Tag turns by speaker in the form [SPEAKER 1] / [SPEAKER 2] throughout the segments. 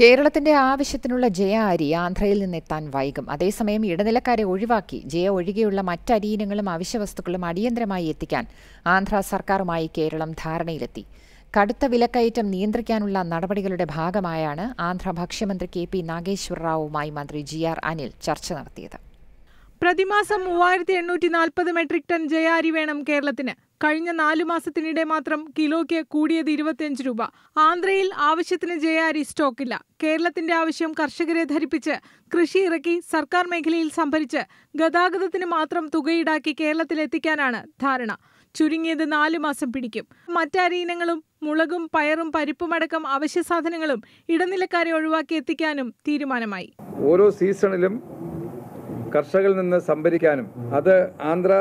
[SPEAKER 1] കേരളത്തിന്റെ ആവശ്യത്തിനുള്ള ജയ അരി ആന്ധ്രയിൽ നിന്നെത്താൻ വൈകും അതേസമയം ഇടനിലക്കാരെ ഒഴിവാക്കി ജയ ഒഴികെയുള്ള മറ്റ് അരിയിനങ്ങളും അവശ്യവസ്തുക്കളും അടിയന്തരമായി എത്തിക്കാൻ ആന്ധ്ര സർക്കാരുമായി കേരളം ധാരണയിലെത്തി കടുത്ത വിലക്കയറ്റം നിയന്ത്രിക്കാനുള്ള നടപടികളുടെ ഭാഗമായാണ് ആന്ധ്ര ഭക്ഷ്യമന്ത്രി കെ പി നാഗേശ്വർ റാവുമായി മന്ത്രി ജി ആർ അനിൽ ചർച്ച നടത്തിയത്
[SPEAKER 2] പ്രതിമാസം മൂവായിരത്തി എണ്ണൂറ്റി നാൽപ്പത് മെട്രിക് ടൺ ജയ അരി വേണം കേരളത്തിന് കഴിഞ്ഞ നാലു മാസത്തിനിടെ മാത്രം കിലോയ്ക്ക് കൂടിയത് ഇരുപത്തിയഞ്ച് രൂപ ആന്ധ്രയിൽ ആവശ്യത്തിന് ജയ അരി സ്റ്റോക്കില്ല കേരളത്തിന്റെ ആവശ്യം കർഷകരെ ധരിപ്പിച്ച് കൃഷി ഇറക്കി സർക്കാർ മേഖലയിൽ സംഭരിച്ച് ഗതാഗതത്തിന് മാത്രം തുകയിടാക്കി കേരളത്തിലെത്തിക്കാനാണ് ധാരണ ചുരുങ്ങിയത് നാലു മാസം പിടിക്കും മറ്റാരി ഇനങ്ങളും മുളകും പയറും പരിപ്പുമടക്കം അവശ്യ സാധനങ്ങളും ഇടനിലക്കാരെ ഒഴിവാക്കി എത്തിക്കാനും തീരുമാനമായി
[SPEAKER 3] ഓരോ സീസണിലും കർഷകരിൽ നിന്ന് സംഭരിക്കാനും അത് ആന്ധ്ര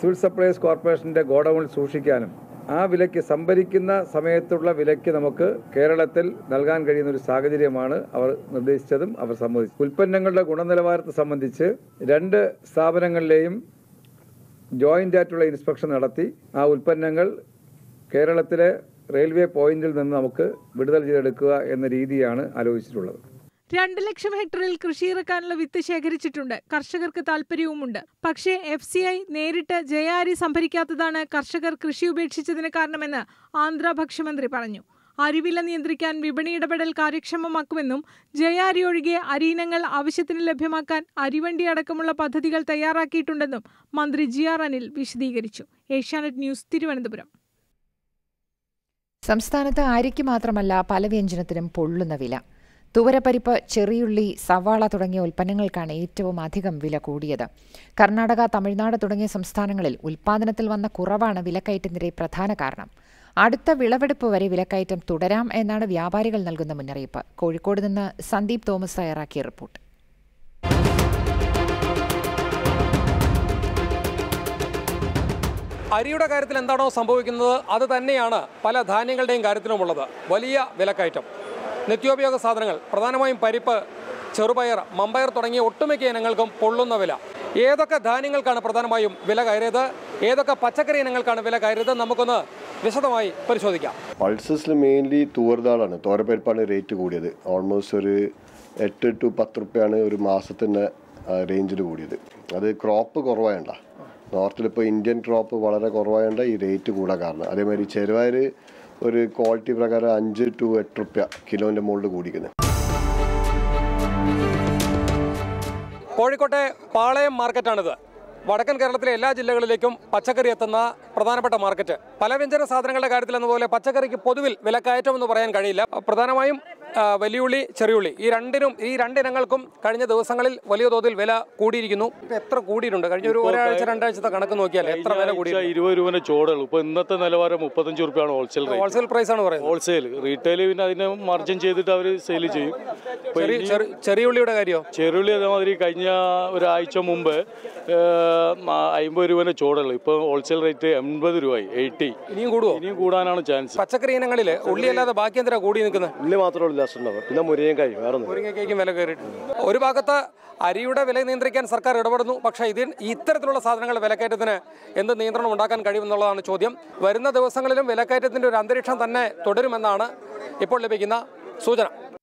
[SPEAKER 3] സിവിൽ സപ്ലൈസ് കോർപ്പറേഷൻ്റെ ഗോഡൌണിൽ സൂക്ഷിക്കാനും ആ വിലയ്ക്ക് സംഭരിക്കുന്ന സമയത്തുള്ള വിലയ്ക്ക് നമുക്ക് കേരളത്തിൽ നൽകാൻ കഴിയുന്ന ഒരു സാഹചര്യമാണ് അവർ നിർദ്ദേശിച്ചതും അവർ സമ്മതിച്ചു ഉൽപ്പന്നങ്ങളുടെ ഗുണനിലവാരത്തെ സംബന്ധിച്ച് രണ്ട് സ്ഥാപനങ്ങളിലെയും ജോയിൻ്റ് ആയിട്ടുള്ള ഇൻസ്പെക്ഷൻ നടത്തി ആ ഉൽപ്പന്നങ്ങൾ കേരളത്തിലെ റെയിൽവേ പോയിന്റിൽ നിന്ന് നമുക്ക് വിടുതൽ ചെയ്തെടുക്കുക എന്ന രീതിയാണ് ആലോചിച്ചിട്ടുള്ളത്
[SPEAKER 2] രണ്ട് ലക്ഷം ഹെക്ടറിൽ കൃഷിയിറക്കാനുള്ള വിത്ത് ശേഖരിച്ചിട്ടുണ്ട് കർഷകർക്ക് താല്പര്യവുമുണ്ട് പക്ഷേ എഫ് സി ഐ നേരിട്ട് ജയാരി സംഭരിക്കാത്തതാണ് കർഷകർ കൃഷി ഉപേക്ഷിച്ചതിന് കാരണമെന്ന് ആന്ധ്ര ഭക്ഷ്യമന്ത്രി പറഞ്ഞു അരിവില നിയന്ത്രിക്കാൻ വിപണി ഇടപെടൽ കാര്യക്ഷമമാക്കുമെന്നും ജയാരി ഒഴികെ അരിയിനങ്ങൾ ആവശ്യത്തിന് ലഭ്യമാക്കാൻ അരിവണ്ടി അടക്കമുള്ള പദ്ധതികൾ തയ്യാറാക്കിയിട്ടുണ്ടെന്നും മന്ത്രി ജി ആർ അനിൽ വിശദീകരിച്ചു ഏഷ്യാനെറ്റ് ന്യൂസ് തിരുവനന്തപുരം
[SPEAKER 1] സംസ്ഥാനത്ത് അരിക്ക് മാത്രമല്ല പല വ്യഞ്ജനത്തിനും പൊള്ളുന്ന വില തുവരപ്പരിപ്പ് ചെറിയുള്ളി സവാള തുടങ്ങിയ ഉൽപ്പന്നങ്ങൾക്കാണ് ഏറ്റവും അധികം വില കൂടിയത് കർണാടക തമിഴ്നാട് തുടങ്ങിയ സംസ്ഥാനങ്ങളിൽ ഉൽപ്പാദനത്തിൽ വന്ന കുറവാണ് വിലക്കയറ്റത്തിൻ്റെ പ്രധാന കാരണം അടുത്ത വിളവെടുപ്പ് വരെ വിലക്കയറ്റം തുടരാം എന്നാണ് വ്യാപാരികൾ നൽകുന്ന മുന്നറിയിപ്പ് കോഴിക്കോട് നിന്ന് സന്ദീപ് തോമസ് തയ്യാറാക്കിയ റിപ്പോർട്ട്
[SPEAKER 4] അരിയുടെ കാര്യത്തിൽ എന്താണോ സംഭവിക്കുന്നത് അത് തന്നെയാണ് പല ധാന്യങ്ങളുടെയും കാര്യത്തിലുമുള്ളത് വലിയ വിലക്കയറ്റം നിത്യോപയോഗ സാധനങ്ങൾ പ്രധാനമായും പരിപ്പ് ചെറുപയർ മമ്പയർ തുടങ്ങിയ ഒട്ടുമിക്ക ഇനങ്ങൾക്കും പൊള്ളുന്ന വില ഏതൊക്കെ ധാന്യങ്ങൾക്കാണ് പ്രധാനമായും വില കയറിയത് ഏതൊക്കെ പച്ചക്കറി ഇനങ്ങൾക്കാണ് വില കയറിയത് നമുക്കൊന്ന് വിശദമായി പരിശോധിക്കാം
[SPEAKER 3] പൾസസിൽ മെയിൻലി തൂവർദാളാണ് തോരപ്പരിപ്പാണ് റേറ്റ് കൂടിയത് ഓൾമോസ്റ്റ് ഒരു എട്ട് ടു പത്ത് റുപ്യാണ് ഒരു മാസത്തിൻ്റെ റേഞ്ചിൽ കൂടിയത് അത് ക്രോപ്പ് കുറവായണ്ട നോർത്തിൽ ഇപ്പോൾ ഇന്ത്യൻ ക്രോപ്പ് വളരെ കുറവായണ്ട ഈ റേറ്റ് കൂടാൻ കാരണം അതേമാതിരി ചെരുവായർ ഒരു ക്വാളിറ്റി പ്രകാരം അഞ്ച് ടു എട്ട് റുപ്യ കിലോൻ്റെ മുകളിൽ കൂടിക്കുന്നത്
[SPEAKER 4] കോഴിക്കോട്ടെ പാളയം മാർക്കറ്റാണിത് വടക്കൻ കേരളത്തിലെ എല്ലാ ജില്ലകളിലേക്കും പച്ചക്കറി എത്തുന്ന പ്രധാനപ്പെട്ട മാർക്കറ്റ് പലവ്യഞ്ജന സാധനങ്ങളുടെ കാര്യത്തിൽ പോലെ പച്ചക്കറിക്ക് പൊതുവിൽ വിലക്കയറ്റം എന്ന് പറയാൻ കഴിയില്ല പ്രധാനമായും വലിയുള്ളി ചെറിയുള്ളി ഈ രണ്ടിനും ഈ രണ്ടിനങ്ങൾക്കും കഴിഞ്ഞ ദിവസങ്ങളിൽ വലിയ തോതിൽ വില കൂടിയിരിക്കുന്നു എത്ര കൂടിയിട്ടുണ്ട് കഴിഞ്ഞ ഒരു ഒരാഴ്ച രണ്ടാഴ്ചത്തെ കണക്ക് നോക്കിയാൽ എത്ര വില കൂടി ഇരുപത് രൂപ ചോടുകൾ ഇപ്പൊ ഇന്നത്തെ നിലവാരം മുപ്പത്തഞ്ച് രൂപയാണ് ഹോൾസെയിൽ ഹോൾസെയിൽ പ്രൈസ് ആണ് പറയുന്നത് ഹോൾസെയിൽ റീറ്റെയിൽ പിന്നെ അതിനെ മാർജിൻ ചെയ്തിട്ട് അവർ സെയിൽ ചെയ്യും ചെറിയുള്ളിയുടെ കാര്യം ചെറിയുള്ളി അതേമാതിരി കഴിഞ്ഞ ഒരാഴ്ച മുമ്പ് അമ്പത് രൂപ ചോടുകൾ ഇപ്പൊ ഹോൾസെയിൽ റേറ്റ് എൺപത് രൂപ എയ്റ്റി ഇനിയും കൂടുമോ ഇനിയും കൂടാനാണ് ചാൻസ് പച്ചക്കറി ഇനങ്ങളിൽ ഉള്ളി അല്ലാതെ ബാക്കി എന്തിനാ കൂടി നിൽക്കുന്നത് ഉള്ളി മാത്രമല്ല വ്യത്യാസമുണ്ടാവും പിന്നെ മുരിങ്ങക്കായി വേറെ മുരിങ്ങക്കായ്ക്കും വില കയറിയിട്ടുണ്ട് ഒരു ഭാഗത്ത് അരിയുടെ വില നിയന്ത്രിക്കാൻ സർക്കാർ ഇടപെടുന്നു പക്ഷേ ഇതിന് ഇത്തരത്തിലുള്ള സാധനങ്ങളുടെ വിലക്കയറ്റത്തിന് എന്ത് നിയന്ത്രണം ഉണ്ടാക്കാൻ കഴിയുമെന്നുള്ളതാണ് ചോദ്യം വരുന്ന ദിവസങ്ങളിലും വിലക്കയറ്റത്തിൻ്റെ ഒരു അന്തരീക്ഷം തന്നെ തുടരുമെന്നാണ് ഇപ്പോൾ ലഭിക്കുന്ന സൂചന